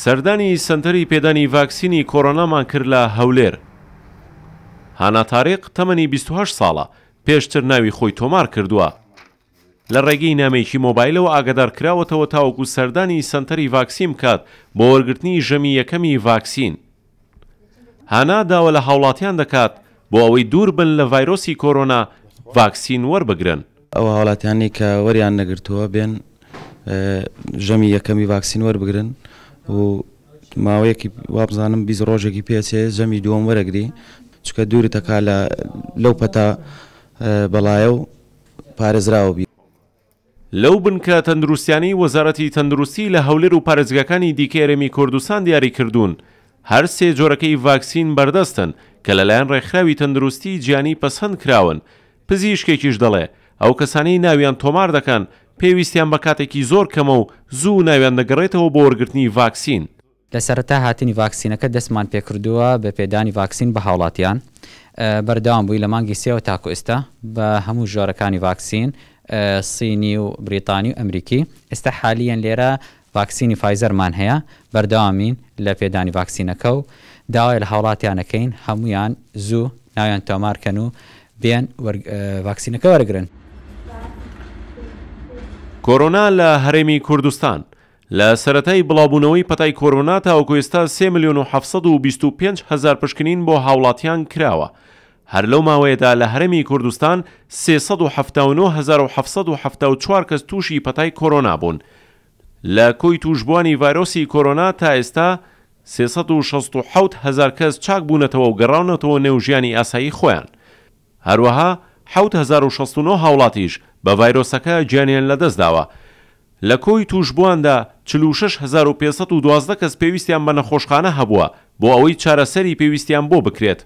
سەردانی سنتەری پێدانی ڤاکسینی کۆرۆنامان کرد لە هەولێر. هاناتاریق تەمەنی 28 ساڵە پێشتر ناوی خۆی تۆمار کردووە. لە ڕێگەی نامێکی مۆبایلەوە ئاگدار کراوەتەوە تاوەکو سەردانی سنتەری ڤاکسیم کات بۆ وەرگرتنی ژەمی یەکەمی ڤاکسین. هانا داوە لە هاوڵاتیان دەکات بۆ ئەوەی دوور بن لە ڤایرۆسی کۆرۆنا ڤاکسین وەربگرن. ئەوە هاوڵاتیانی کە وەریان نەگرتووە بێن ژەمی یەکەمی ڤاکسین وەربگرن. و ماوەیەکی وابزانم بیز ڕۆژێکی پێچێ زەمی دووەم وەرەگری چکە دووری تەکا لە لەو پەتا بەڵایە و پارێزراوە بی لەو بنکە تەندروستیانی وەزارەتی تەندروستی لە هەولێر و پارێزگەکانی دیکەێرەمی کوردستان دیاری کردوون هەر سێ جۆرەکەی ڤاکسین بەردەستن کە لەلایەن ڕێکخراوی تەندروستی گیانی پەسەند کراون پزیشکێکیش دەڵێ ئەو کەسانەی ناویان تۆمار دەکەن پێویستیان بە کاتێکی زۆر کەمە و زوو ناویان دەگەڕێتەوە بۆ وەرگرتنی ڤاکسین لەسەرەتا هاتنی ڤاکسینەکە دەستمان پێکردووە بە پێدانی ڤاکسین بە هاوڵاتیان بەرداوام بووی لە مانگی سێەوە تاکو ئێستا بە هەموو ژۆرەکانی ڤاکسین سینی و بریتانی و ئەمریکی ئێستا حالیان لێرە ڤاکسینی فایزەرمان هەیە بەرداوامین لە پێدانی ڤاکسینەکە و داوای لە هاوڵاتیانەکەین هەمویان زوو ناویان تۆمارکەن و بێن ڤاکسینەکە وەرگن. کۆرۆنا لە هەرێمی کوردستان لە سەتای بڵاوبوونەوەی پەتای کۆرۆنا تاوکوێستا 3 میلیۆن و 1950 هزار پشکنین بۆ هاوڵاتیان کراوە. هەر لەو ماوەیەدا لە هەرمی کوردستان 1970 کەس تووشی پەتای کۆرۆنا بوون. لە کۆی توشببووانی ڤایرۆسی کۆرۆنا تا ئێستا 1670 هزار کەس چاک بوونەتەوە و گەڕاونەتەوە نێوژیانی ئاسایی خۆیان. هەروەها 1669 هاوڵاتیش بە ڤایرۆسەکە گیانیان لەدەستداوە لە کۆی توشببوواندا 46 کەس پێویستیان بە نەخۆشخانە هەبووە بۆ ئەوەی چارەسەری پێویستیان بۆ بکرێت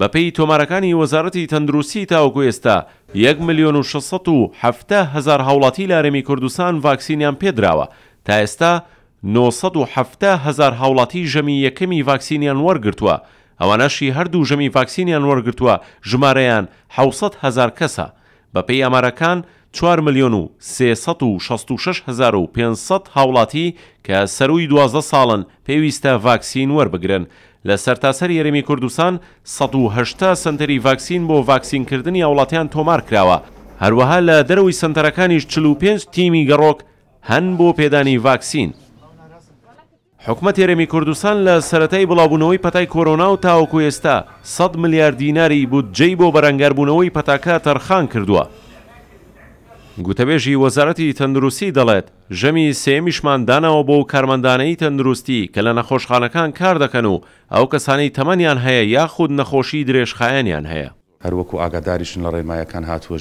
بەپی تۆمارەکانی وەزارەتی تەندروستی تاوەکو ئێستا 1 میلیۆن و 6هزار هاوڵاتی لارەمی کوردستان ڤاکسینیان پێدراوە تا ئێستا 970هزار هاوڵاتی ژەمی یەکەمی ڤاکسینیان وەرگتووە ئەوانەشی هەردوو ژەمی ڤاکسینیان وەرگتووە ژمارەیان 600 هزار کەسە بە پێی ئەمارەکان 4 میلیۆن و 366500 هاوڵاتی کە سەروی 12 ساڵن پێویستە ڤاکسین وەربگرن لە سەرتاسەر یەرمی کوردستان 1970 سنتەری ڤاکسین بۆ ڤاکسینکردنی وڵاتیان تۆمار کراوە هەروەها لە دەروی سنتەرەکانیش 45 تیمی گەڕۆک هەن بۆ پێدانی ڤاکسین. حکومت هێرەمی کوردستان لە سەتای بڵاوبوونەوەی پەتای کۆرۆنا و تاوەکو ئێستا 100 میلیارد دیناری بودجێی بۆ بەرەنگەربوونەوەی پەتاکە تەرخان کردووە. گوتەبێژی وەزارەتی تەندروستی دەڵێت ژەمی سێمیشمان داناەوە بۆ کارمەندانەی تەندروستی کە لە نەخۆشخانەکان کار دەکەن و ئەو کەسانەی تەمەنیان هەیە یاخود نەخۆشی درێژخایەنیان هەیە. هەروەکو ئاگاداریشن لە ڕێمایەکان هاتووە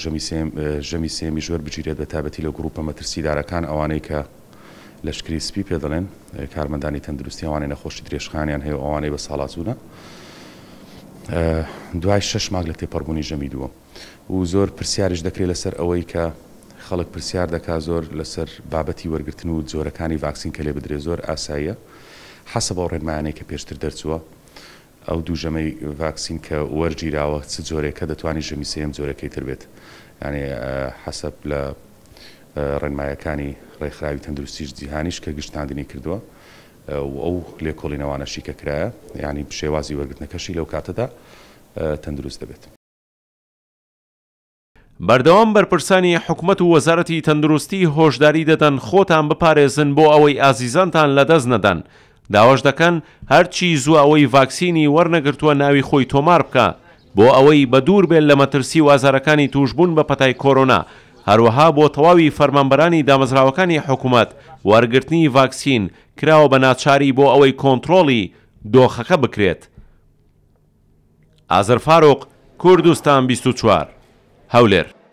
ژەمی سێمی ژۆر بگیرێت بە تابەتی لە گروپە مەترسیدارەکان ئەوانەی کە لەشکریسپی پێ دەڵێن کارمەندانی تەندروستی ئەوانەی نەخۆشی درێژخانیان هەیە ئەوانەی بە ساڵاتزوونە دوای شش ماگ لە تێپەڕبوونی ژەمی دووە و زۆر پرسیارش دەکرێت لەسەر ئەوەی کە خەڵک پرسیار دەکا زۆر لەسەر بابەتی وەرگتن و زۆرەکانی ڤاکسین کە لێ بدرێ زۆر ئاساییە حەسە بەو ڕێنمایانەی کە پێشتر دەرچووە ئەو دوو ژەمەی ڤاکسین کە وەرگیراوە چ زۆرێکە دەتوانانی ژەمی سێم زۆرەکەی تر بێت ینی حەسەب لە ڕێنمایەکانی ڕێکخراوی تەندروستیش جیهانیش کە گشتاندنی کردووە و ئەو لێکۆڵینەوانەشی کە کرایە ینی شێوازی وەرگرتنەکەشی لەو کاتەدا تەندروست دەبێت. بەردەوام بەرپرسانی حکومت و وەزارەتی تەندروستی هۆشداری دەدەن خۆتان بپارێزن بۆ ئەوەی ئازیزانتان لەدەست نەدەن داواش دەکەن هەرچی زوو ئەوەی ڤاکسینی وەرنەگرتووە ناوی خۆی تۆمار بکە بۆ ئەوەی بە دوور بێن لە مەترسی وازارەکانی توشببوون بە پەتای کۆرۆنا هەروەها بۆ تەواوی فەرمانبەرانی دامەزراوەکانی حکوومەت وەرگرتنی ڤاکسین کراوە بە ناچاری بۆ ئەوەی کۆنتترۆڵی دۆخەکە بکرێت. ئازەرفاارۆق کوردستان 24 هەولێر